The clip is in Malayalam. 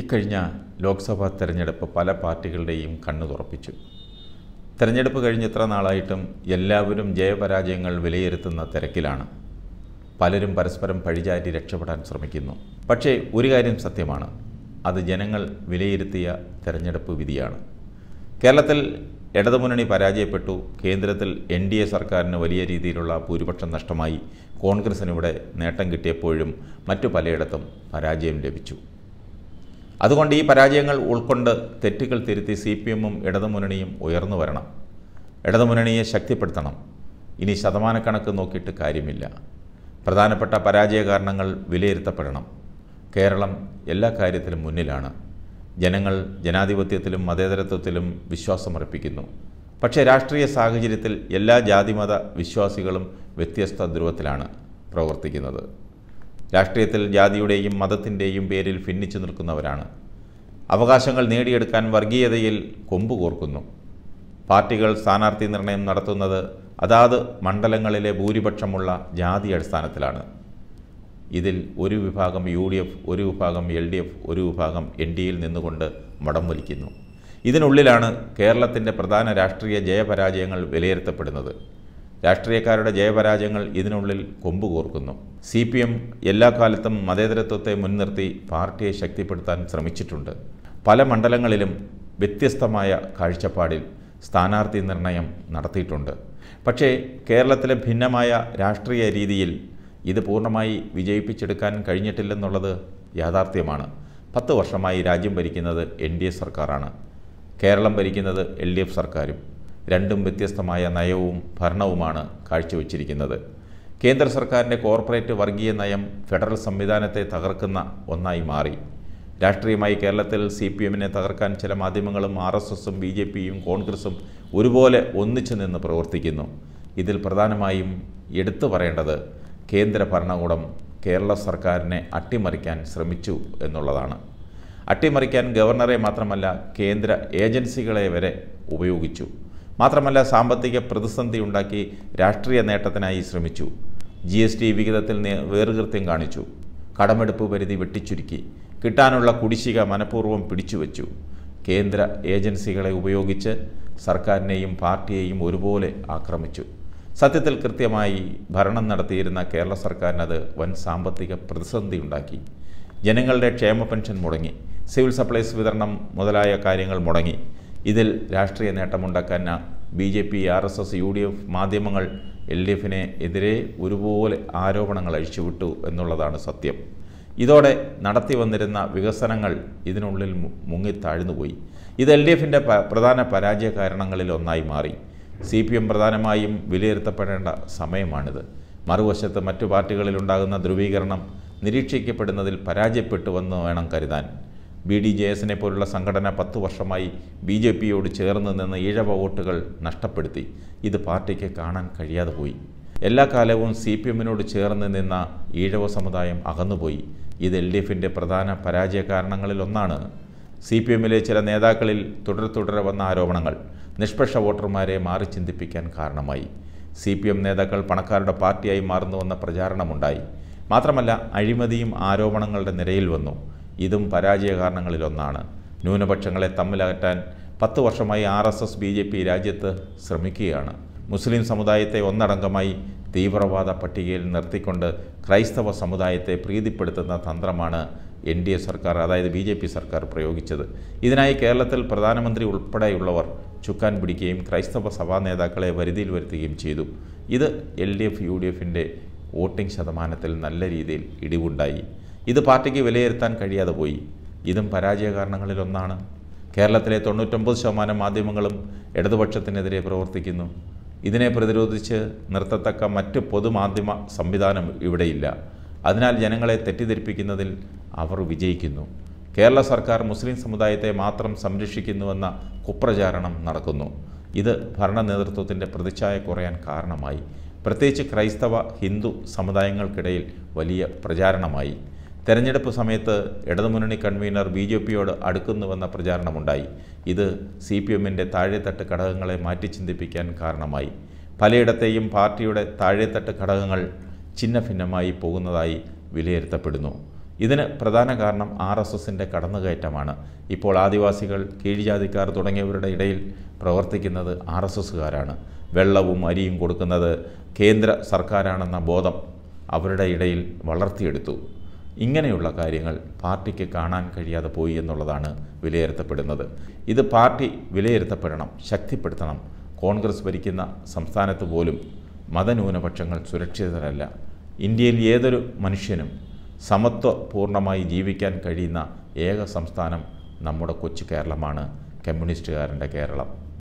ഇക്കഴിഞ്ഞ ലോക്സഭാ തെരഞ്ഞെടുപ്പ് പല പാർട്ടികളുടെയും കണ്ണു തുറപ്പിച്ചു തെരഞ്ഞെടുപ്പ് കഴിഞ്ഞ് ഇത്ര നാളായിട്ടും എല്ലാവരും ജയപരാജയങ്ങൾ വിലയിരുത്തുന്ന തിരക്കിലാണ് പലരും പരസ്പരം പഴിചാറ്റി രക്ഷപ്പെടാൻ ശ്രമിക്കുന്നു പക്ഷേ ഒരു കാര്യം സത്യമാണ് അത് ജനങ്ങൾ വിലയിരുത്തിയ തെരഞ്ഞെടുപ്പ് വിധിയാണ് കേരളത്തിൽ ഇടതുമുന്നണി പരാജയപ്പെട്ടു കേന്ദ്രത്തിൽ എൻ ഡി എ സർക്കാരിന് വലിയ രീതിയിലുള്ള ഭൂരിപക്ഷം നഷ്ടമായി കോൺഗ്രസിനിവിടെ നേട്ടം കിട്ടിയപ്പോഴും മറ്റു പലയിടത്തും പരാജയം ലഭിച്ചു അതുകൊണ്ട് ഈ പരാജയങ്ങൾ ഉൾക്കൊണ്ട് തെറ്റുകൾ തിരുത്തി സി പി എമ്മും ഇടതുമുന്നണിയും ഉയർന്നു വരണം ഇടതുമുന്നണിയെ ശക്തിപ്പെടുത്തണം ഇനി ശതമാനക്കണക്ക് നോക്കിയിട്ട് കാര്യമില്ല പ്രധാനപ്പെട്ട പരാജയ കാരണങ്ങൾ വിലയിരുത്തപ്പെടണം കേരളം എല്ലാ കാര്യത്തിലും മുന്നിലാണ് ജനങ്ങൾ ജനാധിപത്യത്തിലും മതേതരത്വത്തിലും വിശ്വാസമർപ്പിക്കുന്നു പക്ഷേ രാഷ്ട്രീയ സാഹചര്യത്തിൽ എല്ലാ ജാതിമത വിശ്വാസികളും വ്യത്യസ്ത ധ്രുവത്തിലാണ് പ്രവർത്തിക്കുന്നത് രാഷ്ട്രീയത്തിൽ ജാതിയുടെയും മതത്തിൻ്റെയും പേരിൽ ഭിന്നിച്ചു നിൽക്കുന്നവരാണ് അവകാശങ്ങൾ നേടിയെടുക്കാൻ വർഗീയതയിൽ കൊമ്പു കോർക്കുന്നു പാർട്ടികൾ സ്ഥാനാർത്ഥി നിർണയം നടത്തുന്നത് അതാത് മണ്ഡലങ്ങളിലെ ഭൂരിപക്ഷമുള്ള ജാതി അടിസ്ഥാനത്തിലാണ് ഇതിൽ ഒരു വിഭാഗം യു ഡി എഫ് ഒരു വിഭാഗം എൽ ഡി എഫ് ഒരു വിഭാഗം എൻ ഡി എയിൽ നിന്നുകൊണ്ട് മടം വലിക്കുന്നു ഇതിനുള്ളിലാണ് കേരളത്തിൻ്റെ പ്രധാന രാഷ്ട്രീയ ജയപരാജയങ്ങൾ വിലയിരുത്തപ്പെടുന്നത് രാഷ്ട്രീയക്കാരുടെ ജയപരാജയങ്ങൾ ഇതിനുള്ളിൽ കൊമ്പുകോർക്കുന്നു സി പി എം എല്ലാ കാലത്തും മതേതരത്വത്തെ മുൻനിർത്തി പാർട്ടിയെ ശക്തിപ്പെടുത്താൻ ശ്രമിച്ചിട്ടുണ്ട് പല മണ്ഡലങ്ങളിലും വ്യത്യസ്തമായ കാഴ്ചപ്പാടിൽ സ്ഥാനാർത്ഥി നിർണയം നടത്തിയിട്ടുണ്ട് പക്ഷേ കേരളത്തിലെ ഭിന്നമായ രാഷ്ട്രീയ രീതിയിൽ ഇത് പൂർണ്ണമായി വിജയിപ്പിച്ചെടുക്കാൻ കഴിഞ്ഞിട്ടില്ലെന്നുള്ളത് യാഥാർത്ഥ്യമാണ് പത്ത് വർഷമായി രാജ്യം ഭരിക്കുന്നത് എൻ ഡി എ സർക്കാരാണ് കേരളം ഭരിക്കുന്നത് എൽ ഡി എഫ് സർക്കാരും രണ്ടും വ്യത്യസ്തമായ നയവും ഭരണവുമാണ് കാഴ്ചവെച്ചിരിക്കുന്നത് കേന്ദ്ര സർക്കാരിൻ്റെ കോർപ്പറേറ്റ് വർഗീയ നയം ഫെഡറൽ സംവിധാനത്തെ തകർക്കുന്ന ഒന്നായി മാറി രാഷ്ട്രീയമായി കേരളത്തിൽ സി പി എമ്മിനെ തകർക്കാൻ ചില മാധ്യമങ്ങളും ആർ എസ് എസും ബി ജെ പിയും കോൺഗ്രസും ഒരുപോലെ ഒന്നിച്ചു നിന്ന് പ്രവർത്തിക്കുന്നു ഇതിൽ പ്രധാനമായും എടുത്തു പറയേണ്ടത് കേന്ദ്ര ഭരണകൂടം കേരള സർക്കാരിനെ അട്ടിമറിക്കാൻ ശ്രമിച്ചു എന്നുള്ളതാണ് അട്ടിമറിക്കാൻ ഗവർണറെ മാത്രമല്ല കേന്ദ്ര ഏജൻസികളെ വരെ ഉപയോഗിച്ചു മാത്രമല്ല സാമ്പത്തിക പ്രതിസന്ധി ഉണ്ടാക്കി രാഷ്ട്രീയ നേട്ടത്തിനായി ശ്രമിച്ചു ജി എസ് ടി വിഹിതത്തിൽ വേറുകൃത്യം കാണിച്ചു കടമെടുപ്പ് പരിധി വെട്ടിച്ചുരുക്കി കിട്ടാനുള്ള കുടിശ്ശിക മനഃപൂർവ്വം പിടിച്ചുവെച്ചു കേന്ദ്ര ഏജൻസികളെ ഉപയോഗിച്ച് സർക്കാരിനെയും പാർട്ടിയെയും ഒരുപോലെ ആക്രമിച്ചു സത്യത്തിൽ കൃത്യമായി ഭരണം നടത്തിയിരുന്ന കേരള സർക്കാരിനത് വൻ സാമ്പത്തിക പ്രതിസന്ധി ഉണ്ടാക്കി ജനങ്ങളുടെ ക്ഷേമ പെൻഷൻ മുടങ്ങി സിവിൽ സപ്ലൈസ് വിതരണം മുതലായ കാര്യങ്ങൾ മുടങ്ങി ഇതിൽ രാഷ്ട്രീയ നേട്ടമുണ്ടാക്കാൻ B J P R S S U D F മാധ്യമങ്ങൾ എൽ ഡി എഫിനെ എതിരെ ഒരുപോലെ ആരോപണങ്ങൾ അഴിച്ചുവിട്ടു എന്നുള്ളതാണ് സത്യം ഇതോടെ നടത്തി വന്നിരുന്ന വികസനങ്ങൾ ഇതിനുള്ളിൽ മുങ്ങി താഴ്ന്നുപോയി ഇത് എൽ ഡി എഫിൻ്റെ പ്രധാന പരാജയ കാരണങ്ങളിൽ ഒന്നായി മാറി സി പി എം പ്രധാനമായും വിലയിരുത്തപ്പെടേണ്ട സമയമാണിത് മറുവശത്ത് മറ്റു പാർട്ടികളിലുണ്ടാകുന്ന ധ്രുവീകരണം നിരീക്ഷിക്കപ്പെടുന്നതിൽ പരാജയപ്പെട്ടുവെന്ന് വേണം കരുതാൻ ബി ഡി ജെ എസിനെ പോലുള്ള സംഘടന പത്ത് വർഷമായി ബി ജെ പിയോട് ചേർന്ന് നിന്ന് ഈഴവ വോട്ടുകൾ നഷ്ടപ്പെടുത്തി ഇത് പാർട്ടിക്ക് കാണാൻ കഴിയാതെ പോയി എല്ലാ കാലവും സി പി എമ്മിനോട് ചേർന്ന് നിന്ന ഈഴവ സമുദായം അകന്നുപോയി ഇത് എൽ ഡി എഫിൻ്റെ പ്രധാന പരാജയ കാരണങ്ങളിലൊന്നാണ് ഒന്നാണ് സി പി എമ്മിലെ ചില നേതാക്കളിൽ തുടരെ തുടരെ വന്ന ആരോപണങ്ങൾ നിഷ്പക്ഷ വോട്ടർമാരെ മാറി ചിന്തിപ്പിക്കാൻ കാരണമായി സി പി എം നേതാക്കൾ പണക്കാരുടെ പാർട്ടിയായി മാറുന്നുവെന്ന പ്രചാരണമുണ്ടായി മാത്രമല്ല അഴിമതിയും ആരോപണങ്ങളുടെ നിരയിൽ വന്നു ഇതും പരാജയ കാരണങ്ങളിലൊന്നാണ് ന്യൂനപക്ഷങ്ങളെ തമ്മിലകറ്റാൻ പത്ത് വർഷമായി R S S B J P രാജ്യത്ത് ശ്രമിക്കുകയാണ് മുസ്ലിം സമുദായത്തെ ഒന്നടങ്കമായി തീവ്രവാദ പട്ടികയിൽ നിർത്തിക്കൊണ്ട് ക്രൈസ്തവ സമുദായത്തെ പ്രീതിപ്പെടുത്തുന്ന തന്ത്രമാണ് എൻ ഡി എ സർക്കാർ അതായത് ബി ജെ പി സർക്കാർ പ്രയോഗിച്ചത് ഇതിനായി കേരളത്തിൽ പ്രധാനമന്ത്രി ഉൾപ്പെടെയുള്ളവർ ചുക്കാൻ പിടിക്കുകയും ക്രൈസ്തവ സഭാ നേതാക്കളെ വരുതിയിൽ വരുത്തുകയും ചെയ്തു ഇത് L D F U D എഫിൻ്റെ വോട്ടിംഗ് ശതമാനത്തിൽ നല്ല രീതിയിൽ ഇടിവുണ്ടായി ഇത് പാർട്ടിക്ക് വിലയിരുത്താൻ കഴിയാതെ പോയി ഇതും പരാജയ കാരണങ്ങളിലൊന്നാണ് കേരളത്തിലെ തൊണ്ണൂറ്റൊമ്പത് ശതമാനം മാധ്യമങ്ങളും ഇടതുപക്ഷത്തിനെതിരെ പ്രവർത്തിക്കുന്നു ഇതിനെ പ്രതിരോധിച്ച് നിർത്തത്തക്ക മറ്റ് പൊതുമാധ്യമ സംവിധാനം ഇവിടെയില്ല അതിനാൽ ജനങ്ങളെ തെറ്റിദ്ധരിപ്പിക്കുന്നതിൽ അവർ വിജയിക്കുന്നു കേരള സർക്കാർ മുസ്ലിം സമുദായത്തെ മാത്രം സംരക്ഷിക്കുന്നുവെന്ന കുപ്രചാരണം നടക്കുന്നു ഇത് ഭരണ നേതൃത്വത്തിൻ്റെ പ്രതിച്ഛായ കുറയാൻ കാരണമായി പ്രത്യേകിച്ച് ക്രൈസ്തവ ഹിന്ദു സമുദായങ്ങൾക്കിടയിൽ വലിയ പ്രചാരണമായി തെരഞ്ഞെടുപ്പ് സമയത്ത് ഇടതുമുന്നണി കൺവീനർ ബി ജെ പിയോട് അടുക്കുന്നുവെന്ന പ്രചാരണമുണ്ടായി ഇത് സി പി എമ്മിൻ്റെ താഴെത്തട്ട് ഘടകങ്ങളെ മാറ്റി ചിന്തിപ്പിക്കാൻ കാരണമായി പലയിടത്തെയും പാർട്ടിയുടെ താഴെത്തട്ട് ഘടകങ്ങൾ ഛിന്നഭിന്നമായി പോകുന്നതായി വിലയിരുത്തപ്പെടുന്നു ഇതിന് പ്രധാന കാരണം ആർ എസ് എസിൻ്റെ കടന്നുകയറ്റമാണ് ഇപ്പോൾ ആദിവാസികൾ കീഴ്ജാതിക്കാർ തുടങ്ങിയവരുടെ ഇടയിൽ പ്രവർത്തിക്കുന്നത് ആർ എസ് എസ്സുകാരാണ് വെള്ളവും അരിയും കൊടുക്കുന്നത് കേന്ദ്ര സർക്കാരാണെന്ന ബോധം അവരുടെ ഇടയിൽ വളർത്തിയെടുത്തു ഇങ്ങനെയുള്ള കാര്യങ്ങൾ പാർട്ടിക്ക് കാണാൻ കഴിയാതെ പോയി എന്നുള്ളതാണ് വിലയിരുത്തപ്പെടുന്നത് ഇത് പാർട്ടി വിലയിരുത്തപ്പെടണം ശക്തിപ്പെടുത്തണം കോൺഗ്രസ് ഭരിക്കുന്ന സംസ്ഥാനത്ത് പോലും മതന്യൂനപക്ഷങ്ങൾ സുരക്ഷിതരല്ല ഇന്ത്യയിൽ ഏതൊരു മനുഷ്യനും സമത്വപൂർണമായി ജീവിക്കാൻ കഴിയുന്ന ഏക സംസ്ഥാനം നമ്മുടെ കൊച്ചു കേരളമാണ് കമ്മ്യൂണിസ്റ്റുകാരൻ്റെ കേരളം